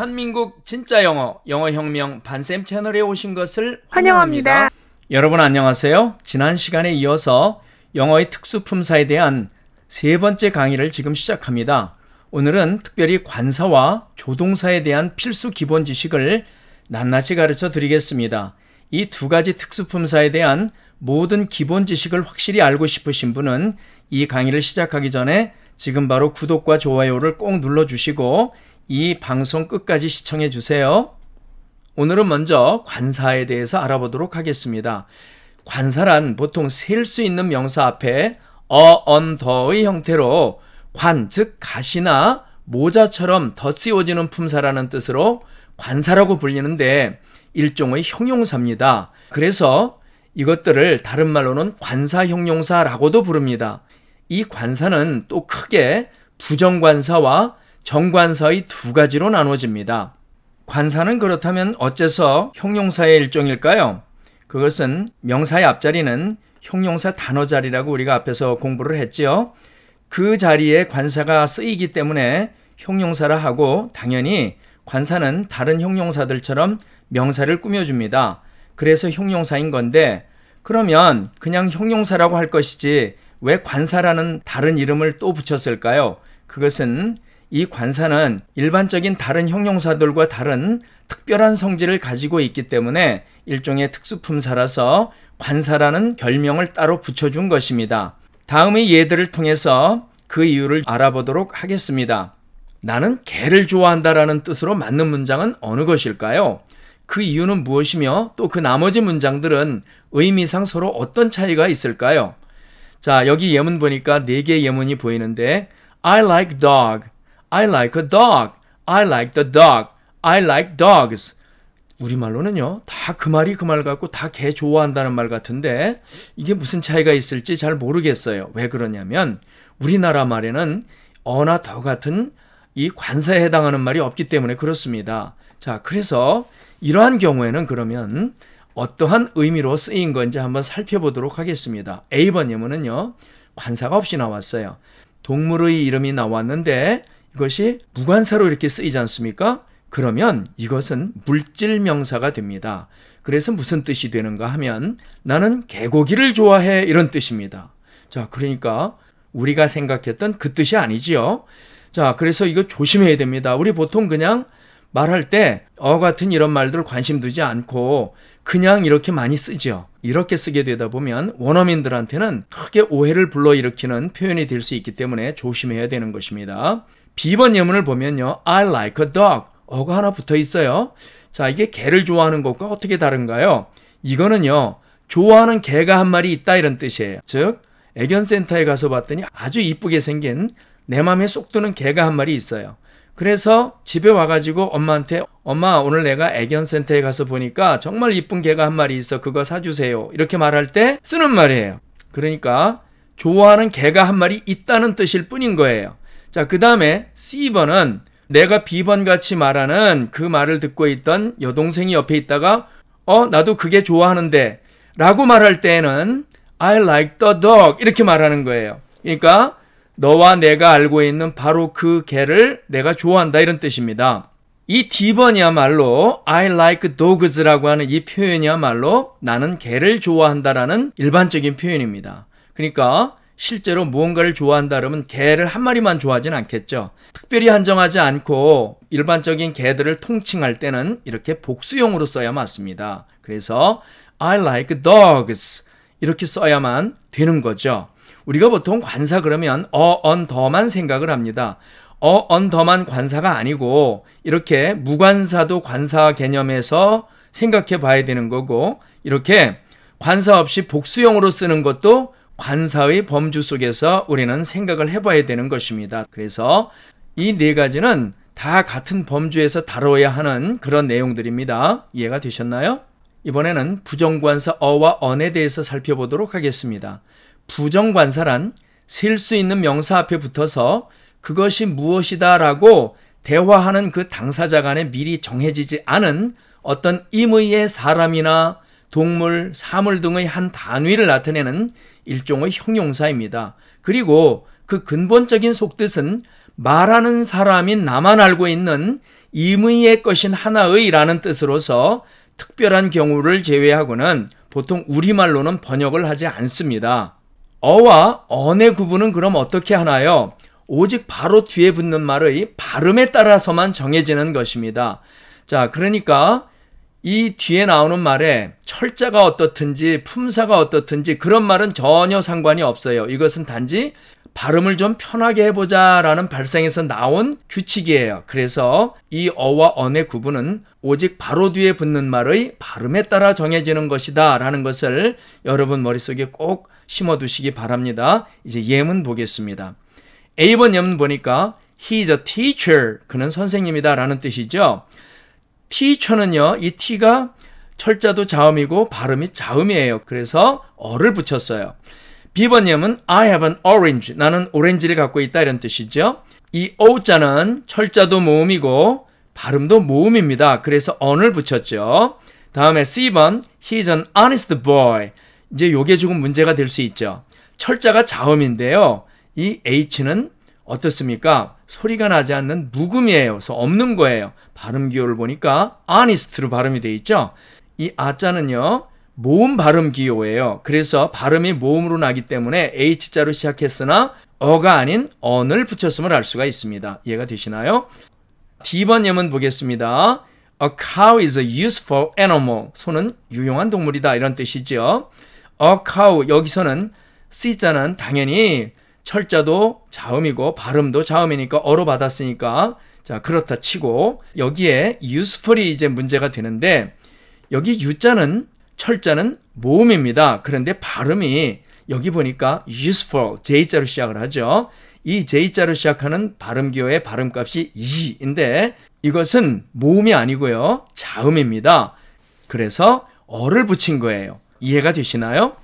대한민국 진짜 영어 영어 혁명 반쌤 채널에 오신 것을 환영합니다. 환영합니다. 여러분 안녕하세요. 지난 시간에 이어서 영어의 특수품사에 대한 세 번째 강의를 지금 시작합니다. 오늘은 특별히 관사와 조동사에 대한 필수 기본 지식을 낱낱이 가르쳐 드리겠습니다. 이 두 가지 특수품사에 대한 모든 기본 지식을 확실히 알고 싶으신 분은 이 강의를 시작하기 전에 지금 바로 구독과 좋아요를 꼭 눌러주시고 이 방송 끝까지 시청해 주세요. 오늘은 먼저 관사에 대해서 알아보도록 하겠습니다. 관사란 보통 셀 수 있는 명사 앞에 어, 언, 더의 형태로 관, 즉 가시나 모자처럼 덧 씌워지는 품사라는 뜻으로 관사라고 불리는데 일종의 형용사입니다. 그래서 이것들을 다른 말로는 관사형용사라고도 부릅니다. 이 관사는 또 크게 부정관사와 정관사의 두 가지로 나눠집니다. 관사는 그렇다면 어째서 형용사의 일종일까요? 그것은 명사의 앞자리는 형용사 단어 자리라고 우리가 앞에서 공부를 했지요. 그 자리에 관사가 쓰이기 때문에 형용사라 하고 당연히 관사는 다른 형용사들처럼 명사를 꾸며줍니다. 그래서 형용사인 건데 그러면 그냥 형용사라고 할 것이지 왜 관사라는 다른 이름을 또 붙였을까요? 그것은 이 관사는 일반적인 다른 형용사들과 다른 특별한 성질을 가지고 있기 때문에 일종의 특수품사라서 관사라는 별명을 따로 붙여준 것입니다. 다음의 예들을 통해서 그 이유를 알아보도록 하겠습니다. 나는 개를 좋아한다라는 뜻으로 맞는 문장은 어느 것일까요? 그 이유는 무엇이며 또 그 나머지 문장들은 의미상 서로 어떤 차이가 있을까요? 자, 여기 예문 보니까 4개의 예문이 보이는데 I like dog I like a dog. I like the dog. I like dogs. 우리말로는요, 다 그 말이 그 말 같고 다 개 좋아한다는 말 같은데 이게 무슨 차이가 있을지 잘 모르겠어요. 왜 그러냐면 우리나라 말에는 어나 더 같은 이 관사에 해당하는 말이 없기 때문에 그렇습니다. 자, 그래서 이러한 경우에는 그러면 어떠한 의미로 쓰인 건지 한번 살펴보도록 하겠습니다. A번이면은요, 관사가 없이 나왔어요. 동물의 이름이 나왔는데 이것이 무관사로 이렇게 쓰이지 않습니까? 그러면 이것은 물질 명사가 됩니다. 그래서 무슨 뜻이 되는가 하면 나는 개고기를 좋아해 이런 뜻입니다. 자, 그러니까 우리가 생각했던 그 뜻이 아니지요. 자, 그래서 이거 조심해야 됩니다. 우리 보통 그냥 말할 때 어 같은 이런 말들 관심 두지 않고 그냥 이렇게 많이 쓰죠. 이렇게 쓰게 되다 보면 원어민들한테는 크게 오해를 불러일으키는 표현이 될 수 있기 때문에 조심해야 되는 것입니다. B번 예문을 보면요. I like a dog. 어가 하나 붙어 있어요. 자, 이게 개를 좋아하는 것과 어떻게 다른가요? 이거는요. 좋아하는 개가 한 마리 있다 이런 뜻이에요. 즉, 애견센터에 가서 봤더니 아주 이쁘게 생긴 내맘음에쏙 드는 개가 한 마리 있어요. 그래서 집에 와가지고 엄마한테 엄마 오늘 내가 애견센터에 가서 보니까 정말 이쁜 개가 한 마리 있어 그거 사주세요 이렇게 말할 때 쓰는 말이에요. 그러니까 좋아하는 개가 한 마리 있다는 뜻일 뿐인 거예요. 자, 그 다음에 C번은 내가 B번 같이 말하는 그 말을 듣고 있던 여동생이 옆에 있다가 어, 나도 그게 좋아하는데 라고 말할 때에는 I like the dog 이렇게 말하는 거예요. 그러니까 너와 내가 알고 있는 바로 그 개를 내가 좋아한다 이런 뜻입니다. 이 D번이야말로 I like dogs라고 하는 이 표현이야말로 나는 개를 좋아한다라는 일반적인 표현입니다. 그러니까 실제로 무언가를 좋아한다 그러면 개를 한 마리만 좋아하진 않겠죠. 특별히 한정하지 않고 일반적인 개들을 통칭할 때는 이렇게 복수형으로 써야 맞습니다. 그래서 I like dogs 이렇게 써야만 되는 거죠. 우리가 보통 관사 그러면 어, 언, 더만 생각을 합니다. 어, 언, 더만 관사가 아니고 이렇게 무관사도 관사 개념에서 생각해 봐야 되는 거고 이렇게 관사 없이 복수형으로 쓰는 것도 관사의 범주 속에서 우리는 생각을 해봐야 되는 것입니다. 그래서 이 네 가지는 다 같은 범주에서 다뤄야 하는 그런 내용들입니다. 이해가 되셨나요? 이번에는 부정관사 어와 언에 대해서 살펴보도록 하겠습니다. 부정관사란 셀 수 있는 명사 앞에 붙어서 그것이 무엇이다 라고 대화하는 그 당사자 간에 미리 정해지지 않은 어떤 임의의 사람이나 동물, 사물 등의 한 단위를 나타내는 일종의 형용사입니다. 그리고 그 근본적인 속뜻은 말하는 사람인 나만 알고 있는 임의의 것인 하나의라는 뜻으로서 특별한 경우를 제외하고는 보통 우리말로는 번역을 하지 않습니다. 어와 언의 구분은 그럼 어떻게 하나요? 오직 바로 뒤에 붙는 말의 발음에 따라서만 정해지는 것입니다. 자, 그러니까 이 뒤에 나오는 말에 철자가 어떻든지 품사가 어떻든지 그런 말은 전혀 상관이 없어요. 이것은 단지 발음을 좀 편하게 해보자 라는 발상에서 나온 규칙이에요. 그래서 이 어와 언의 구분은 오직 바로 뒤에 붙는 말의 발음에 따라 정해지는 것이다 라는 것을 여러분 머릿속에 꼭 심어두시기 바랍니다. 이제 예문 보겠습니다. A번 예문 보니까 He is a teacher. 그는 선생님이다 라는 뜻이죠. T초는요, 이 T가 철자도 자음이고 발음이 자음이에요. 그래서 어를 붙였어요. B번님은 I have an orange. 나는 오렌지를 갖고 있다 이런 뜻이죠. 이 O자는 철자도 모음이고 발음도 모음입니다. 그래서 언을 붙였죠. 다음에 C번 He's an honest boy. 이제 요게 조금 문제가 될 수 있죠. 철자가 자음인데요. 이 H는 어떻습니까? 소리가 나지 않는 묵음이에요. 그래서 없는 거예요. 발음 기호를 보니까 아니스트로 발음이 돼 있죠. 이 아자는요. 모음 발음 기호예요. 그래서 발음이 모음으로 나기 때문에 H자로 시작했으나 어가 아닌 언을 붙였음을 알 수가 있습니다. 이해가 되시나요? D번 예문 보겠습니다. A cow is a useful animal. 소는 유용한 동물이다. 이런 뜻이죠. A cow 여기서는 C자는 당연히 철자도 자음이고 발음도 자음이니까 어로 받았으니까 자 그렇다 치고 여기에 useful이 이제 문제가 되는데 여기 유자는 철자는 모음입니다. 그런데 발음이 여기 보니까 useful j자로 시작을 하죠. 이 j자로 시작하는 발음 기호의 발음값이 이인데 이것은 모음이 아니고요. 자음입니다. 그래서 어를 붙인 거예요. 이해가 되시나요?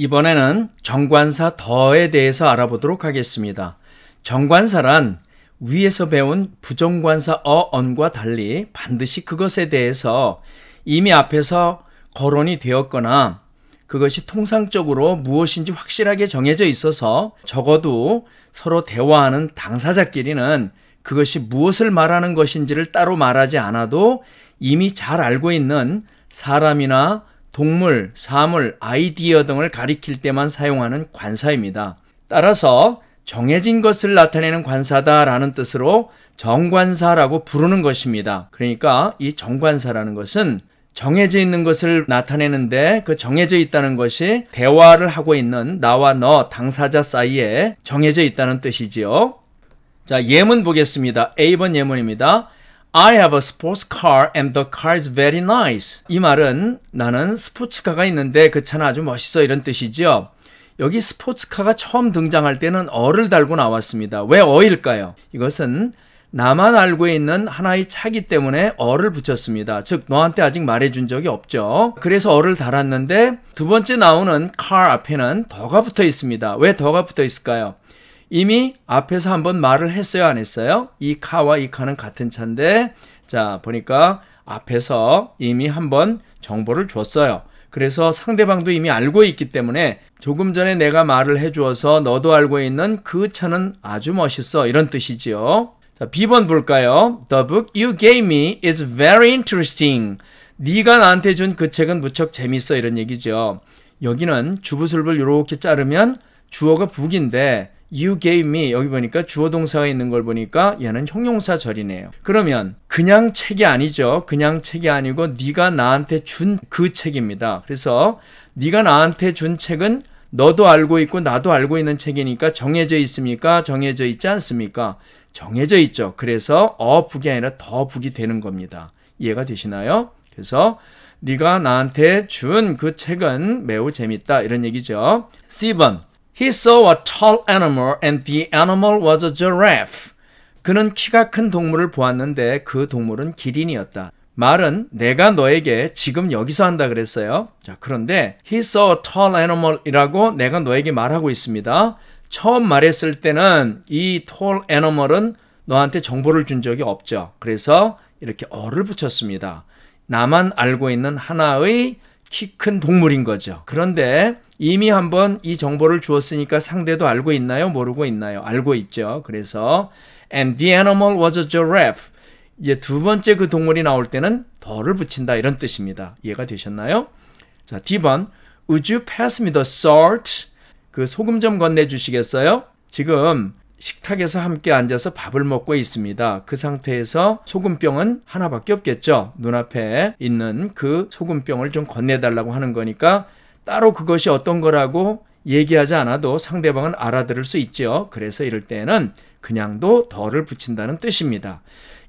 이번에는 정관사 더에 대해서 알아보도록 하겠습니다. 정관사란 위에서 배운 부정관사 어, 언과 달리 반드시 그것에 대해서 이미 앞에서 거론이 되었거나 그것이 통상적으로 무엇인지 확실하게 정해져 있어서 적어도 서로 대화하는 당사자끼리는 그것이 무엇을 말하는 것인지를 따로 말하지 않아도 이미 잘 알고 있는 사람이나 동물, 사물, 아이디어 등을 가리킬 때만 사용하는 관사입니다. 따라서 정해진 것을 나타내는 관사다라는 뜻으로 정관사라고 부르는 것입니다. 그러니까 이 정관사라는 것은 정해져 있는 것을 나타내는데 그 정해져 있다는 것이 대화를 하고 있는 나와 너 당사자 사이에 정해져 있다는 뜻이지요. 자, 예문 보겠습니다. A번 예문입니다. I have a sports car and the car is very nice. 이 말은 나는 스포츠카가 있는데 그 차는 아주 멋있어 이런 뜻이죠. 여기 스포츠카가 처음 등장할 때는 어를 달고 나왔습니다. 왜 어일까요? 이것은 나만 알고 있는 하나의 차기 때문에 어를 붙였습니다. 즉 너한테 아직 말해준 적이 없죠. 그래서 어를 달았는데 두 번째 나오는 car 앞에는 더가 붙어 있습니다. 왜 더가 붙어 있을까요? 이미 앞에서 한 번 말을 했어요, 안 했어요? 이 카와 이 카는 같은 차인데, 자, 보니까 앞에서 이미 한 번 정보를 줬어요. 그래서 상대방도 이미 알고 있기 때문에 조금 전에 내가 말을 해주어서 너도 알고 있는 그 차는 아주 멋있어. 이런 뜻이지요. 자, B번 볼까요? The book you gave me is very interesting. 네가 나한테 준 그 책은 무척 재밌어. 이런 얘기죠. 여기는 주부슬을 이렇게 자르면 주어가 북인데 you gave me 여기 보니까 주어 동사가 있는 걸 보니까 얘는 형용사 절이네요. 그러면 그냥 책이 아니죠. 그냥 책이 아니고 네가 나한테 준 그 책입니다. 그래서 네가 나한테 준 책은 너도 알고 있고 나도 알고 있는 책이니까 정해져 있습니까? 정해져 있지 않습니까? 정해져 있죠. 그래서 어 북이 아니라 더 북이 되는 겁니다. 이해가 되시나요? 그래서 네가 나한테 준 그 책은 매우 재밌다 이런 얘기죠. C번 He saw a tall animal and the animal was a giraffe. 그는 키가 큰 동물을 보았는데 그 동물은 기린이었다. 말은 내가 너에게 지금 여기서 한다 그랬어요. 자, 그런데 he saw a tall animal이라고 내가 너에게 말하고 있습니다. 처음 말했을 때는 이 tall animal은 너한테 정보를 준 적이 없죠. 그래서 이렇게 어를 붙였습니다. 나만 알고 있는 하나의 키큰 동물인 거죠. 그런데 이미 한번 이 정보를 주었으니까 상대도 알고 있나요? 모르고 있나요? 알고 있죠. 그래서 and the animal was a giraffe. 이제 두 번째 그 동물이 나올 때는 더를 붙인다 이런 뜻입니다. 이해가 되셨나요? 자, D번 Would you pass me the salt? 그 소금 좀 건네 주시겠어요? 지금 식탁에서 함께 앉아서 밥을 먹고 있습니다. 그 상태에서 소금병은 하나밖에 없겠죠. 눈앞에 있는 그 소금병을 좀 건네달라고 하는 거니까 따로 그것이 어떤 거라고 얘기하지 않아도 상대방은 알아들을 수 있죠. 그래서 이럴 때는 그냥도 더를 붙인다는 뜻입니다.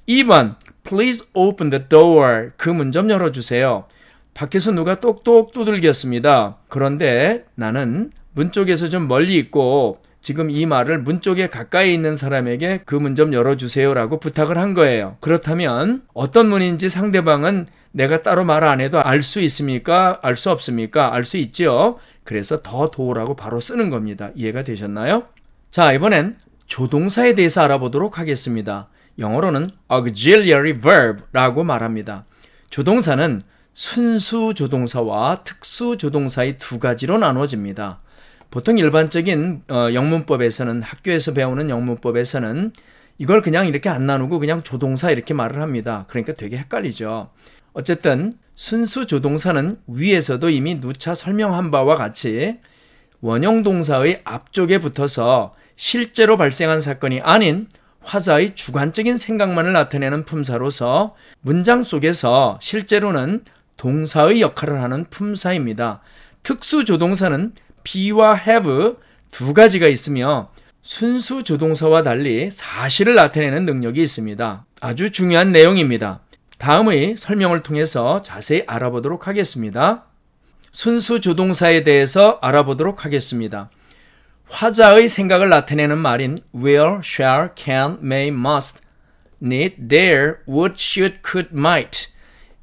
2번, please open the door. 그 문 좀 열어주세요. 밖에서 누가 똑똑 두들겼습니다. 그런데 나는 문 쪽에서 좀 멀리 있고 지금 이 말을 문 쪽에 가까이 있는 사람에게 그 문 좀 열어주세요라고 부탁을 한 거예요. 그렇다면 어떤 문인지 상대방은 내가 따로 말 안 해도 알 수 있습니까? 알 수 없습니까? 알 수 있지요. 그래서 더 도우라고 바로 쓰는 겁니다. 이해가 되셨나요? 자, 이번엔 조동사에 대해서 알아보도록 하겠습니다. 영어로는 auxiliary verb라고 말합니다. 조동사는 순수 조동사와 특수 조동사의 두 가지로 나눠집니다. 보통 일반적인 어, 영문법에서는 학교에서 배우는 영문법에서는 이걸 그냥 이렇게 안 나누고 그냥 조동사 이렇게 말을 합니다. 그러니까 되게 헷갈리죠. 어쨌든 순수 조동사는 위에서도 이미 누차 설명한 바와 같이 원형 동사의 앞쪽에 붙어서 실제로 발생한 사건이 아닌 화자의 주관적인 생각만을 나타내는 품사로서 문장 속에서 실제로는 동사의 역할을 하는 품사입니다. 특수 조동사는 be와 have 두 가지가 있으며 순수 조동사와 달리 사실을 나타내는 능력이 있습니다. 아주 중요한 내용입니다. 다음의 설명을 통해서 자세히 알아보도록 하겠습니다. 순수 조동사에 대해서 알아보도록 하겠습니다. 화자의 생각을 나타내는 말인 will, shall, can, may, must, need, dare, would, should, could, might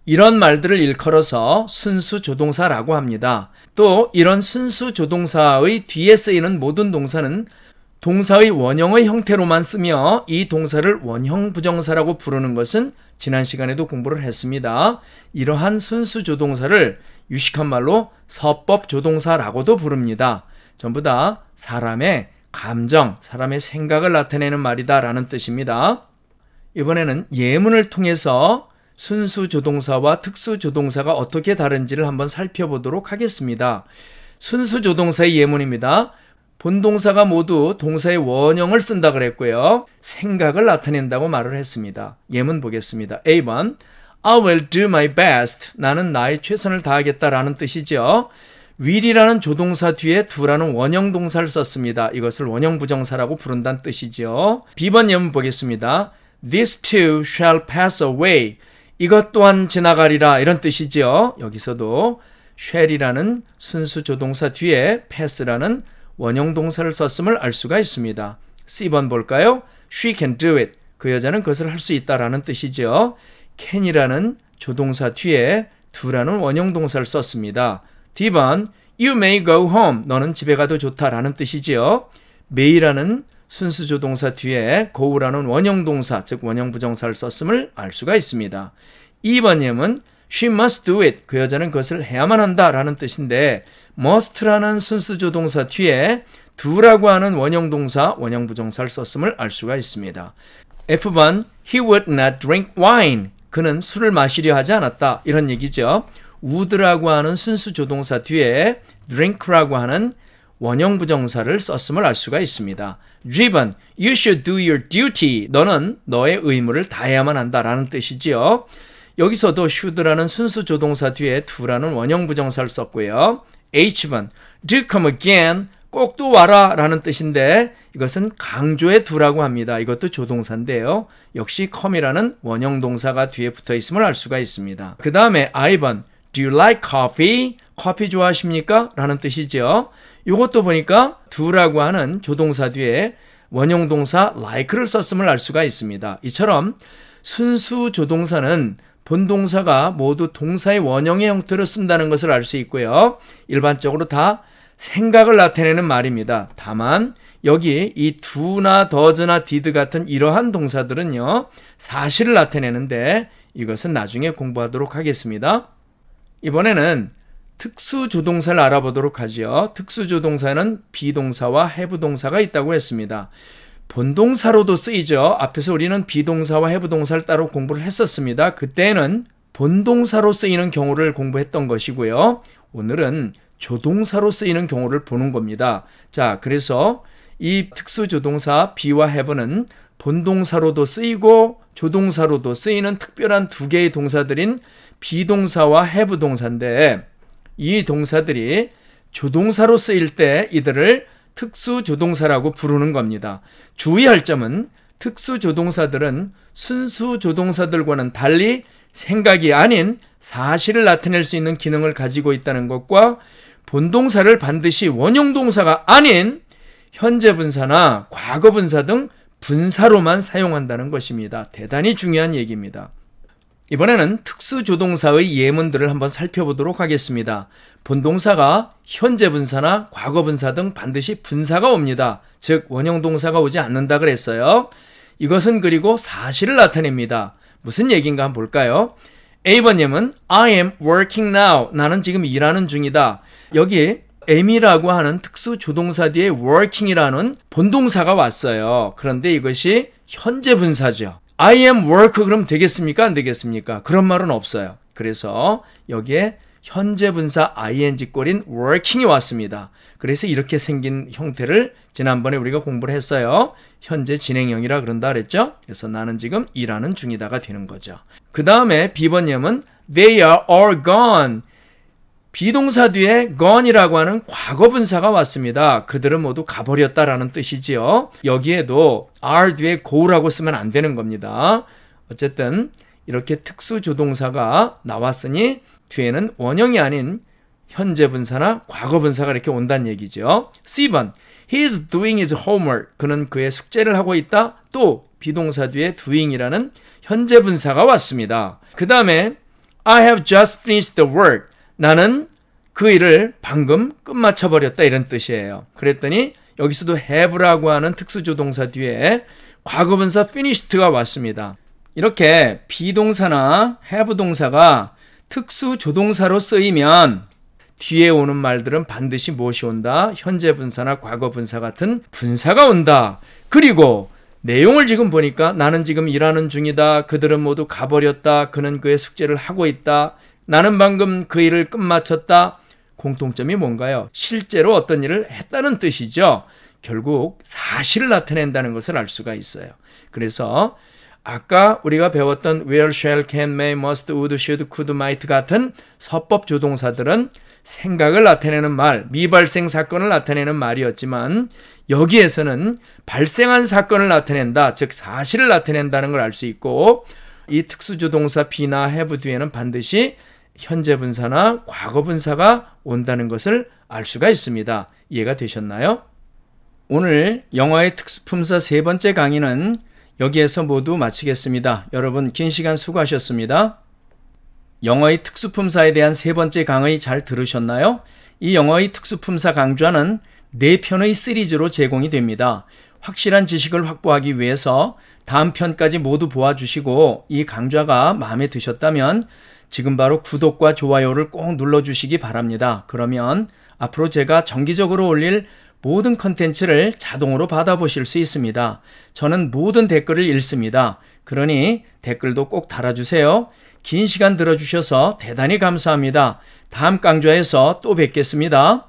이런 말들을 일컬어서 순수 조동사라고 합니다. 또 이런 순수 조동사의 뒤에 쓰이는 모든 동사는 동사의 원형의 형태로만 쓰며 이 동사를 원형 부정사라고 부르는 것은 지난 시간에도 공부를 했습니다. 이러한 순수 조동사를 유식한 말로 서법 조동사라고도 부릅니다. 전부 다 사람의 감정, 사람의 생각을 나타내는 말이다라는 뜻입니다. 이번에는 예문을 통해서 순수 조동사와 특수 조동사가 어떻게 다른지를 한번 살펴보도록 하겠습니다. 순수 조동사의 예문입니다. 본동사가 모두 동사의 원형을 쓴다 그랬고요. 생각을 나타낸다고 말을 했습니다. 예문 보겠습니다. A번 I will do my best. 나는 나의 최선을 다하겠다라는 뜻이죠. will이라는 조동사 뒤에 do라는 원형 동사를 썼습니다. 이것을 원형 부정사라고 부른다는 뜻이죠. B번 예문 보겠습니다. t h i s two shall pass away. 이것 또한 지나가리라 이런 뜻이지요. 여기서도 쉘이라는 순수 조동사 뒤에 패스라는 원형 동사를 썼음을 알 수가 있습니다. C번 볼까요? She can do it. 그 여자는 그것을 할 수 있다라는 뜻이죠. can이라는 조동사 뒤에 do라는 원형 동사를 썼습니다. D번 You may go home. 너는 집에 가도 좋다라는 뜻이지요. may라는 순수조 동사 뒤에 고우라는 원형 동사, 즉 원형 부정사를 썼음을 알 수가 있습니다. 2번님은 she must do it. 그 여자는 그것을 해야만 한다라는 뜻인데 must라는 순수조 동사 뒤에 do라고 하는 원형 동사, 원형 부정사를 썼음을 알 수가 있습니다. F번 he would not drink wine. 그는 술을 마시려 하지 않았다. 이런 얘기죠. would라고 하는 순수 조동사 뒤에 drink라고 하는 원형 부정사를 썼음을 알 수가 있습니다. Driven, you should do your duty. 너는 너의 의무를 다해야만 한다라는 뜻이지요. 여기서도 should라는 순수 조동사 뒤에 do라는 원형 부정사를 썼고요. H번, do come again. 꼭 또 와라 라는 뜻인데 이것은 강조의 do라고 합니다. 이것도 조동사인데요. 역시 come이라는 원형 동사가 뒤에 붙어 있음을 알 수가 있습니다. 그 다음에 I번, do you like coffee? 커피 좋아하십니까? 라는 뜻이죠. 이것도 보니까 두라고 하는 조동사 뒤에 원형 동사 like를 썼음을 알 수가 있습니다. 이처럼 순수 조동사는 본동사가 모두 동사의 원형의 형태로 쓴다는 것을 알 수 있고요. 일반적으로 다 생각을 나타내는 말입니다. 다만 여기 이 do나 does나 did 같은 이러한 동사들은요. 사실을 나타내는데 이것은 나중에 공부하도록 하겠습니다. 이번에는 특수조동사를 알아보도록 하지요. 특수조동사는 비동사와 해부동사가 있다고 했습니다. 본동사로도 쓰이죠. 앞에서 우리는 비동사와 해부동사를 따로 공부를 했었습니다. 그때는 본동사로 쓰이는 경우를 공부했던 것이고요. 오늘은 조동사로 쓰이는 경우를 보는 겁니다. 자, 그래서 이 특수조동사 비와해부는 본동사로도 쓰이고 조동사로도 쓰이는 특별한 두 개의 동사들인 비동사와 해부동사인데 이 동사들이 조동사로 쓰일 때 이들을 특수조동사라고 부르는 겁니다. 주의할 점은 특수조동사들은 순수조동사들과는 달리 생각이 아닌 사실을 나타낼 수 있는 기능을 가지고 있다는 것과 본동사를 반드시 원형동사가 아닌 현재분사나 과거분사 등 분사로만 사용한다는 것입니다. 대단히 중요한 얘기입니다. 이번에는 특수조동사의 예문들을 한번 살펴보도록 하겠습니다. 본동사가 현재 분사나 과거 분사 등 반드시 분사가 옵니다. 즉 원형 동사가 오지 않는다 그랬어요. 이것은 그리고 사실을 나타냅니다. 무슨 얘기인가 한번 볼까요? A번 님은 I am working now. 나는 지금 일하는 중이다. 여기 am이라고 하는 특수 조동사 뒤에 working이라는 본동사가 왔어요. 그런데 이것이 현재 분사죠. I am work 그럼 되겠습니까? 안 되겠습니까? 그런 말은 없어요. 그래서 여기에 현재 분사 ing 꼴인 working이 왔습니다. 그래서 이렇게 생긴 형태를 지난번에 우리가 공부를 했어요. 현재 진행형이라 그런다 그랬죠? 그래서 나는 지금 일하는 중이다가 되는 거죠. 그 다음에 비번염은 They are all gone. 비동사 뒤에 gone이라고 하는 과거분사가 왔습니다. 그들은 모두 가버렸다라는 뜻이지요. 여기에도 are 뒤에 go라고 쓰면 안 되는 겁니다. 어쨌든 이렇게 특수조동사가 나왔으니 뒤에는 원형이 아닌 현재 분사나 과거 분사가 이렇게 온다는 얘기죠. C번 He is doing his homework. 그는 그의 숙제를 하고 있다. 또 비동사 뒤에 doing이라는 현재 분사가 왔습니다. 그 다음에 I have just finished the work. 나는 그 일을 방금 끝마쳐 버렸다 이런 뜻이에요. 그랬더니 여기서도 have라고 하는 특수조 동사 뒤에 과거분사 finished가 왔습니다. 이렇게 비동사나 have 동사가 특수 조동사로 쓰이면 뒤에 오는 말들은 반드시 무엇이 온다? 현재 분사나 과거 분사 같은 분사가 온다. 그리고 내용을 지금 보니까 나는 지금 일하는 중이다. 그들은 모두 가버렸다. 그는 그의 숙제를 하고 있다. 나는 방금 그 일을 끝마쳤다. 공통점이 뭔가요? 실제로 어떤 일을 했다는 뜻이죠. 결국 사실을 나타낸다는 것을 알 수가 있어요. 그래서 아까 우리가 배웠던 will, shall, can, may, must, would, should, could, might 같은 서법 조동사들은 생각을 나타내는 말, 미발생 사건을 나타내는 말이었지만 여기에서는 발생한 사건을 나타낸다, 즉 사실을 나타낸다는 걸 알 수 있고 이 특수조동사 비나 have 뒤에는 반드시 현재 분사나 과거 분사가 온다는 것을 알 수가 있습니다. 이해가 되셨나요? 오늘 영어의 특수품사 세 번째 강의는 여기에서 모두 마치겠습니다. 여러분 긴 시간 수고하셨습니다. 영어의 특수품사에 대한 세 번째 강의 잘 들으셨나요? 이 영어의 특수품사 강좌는 네편의 시리즈로 제공이 됩니다. 확실한 지식을 확보하기 위해서 다음 편까지 모두 보아주시고 이 강좌가 마음에 드셨다면 지금 바로 구독과 좋아요를 꼭 눌러주시기 바랍니다. 그러면 앞으로 제가 정기적으로 올릴 모든 컨텐츠를 자동으로 받아보실 수 있습니다. 저는 모든 댓글을 읽습니다. 그러니 댓글도 꼭 달아주세요. 긴 시간 들어주셔서 대단히 감사합니다. 다음 강좌에서 또 뵙겠습니다.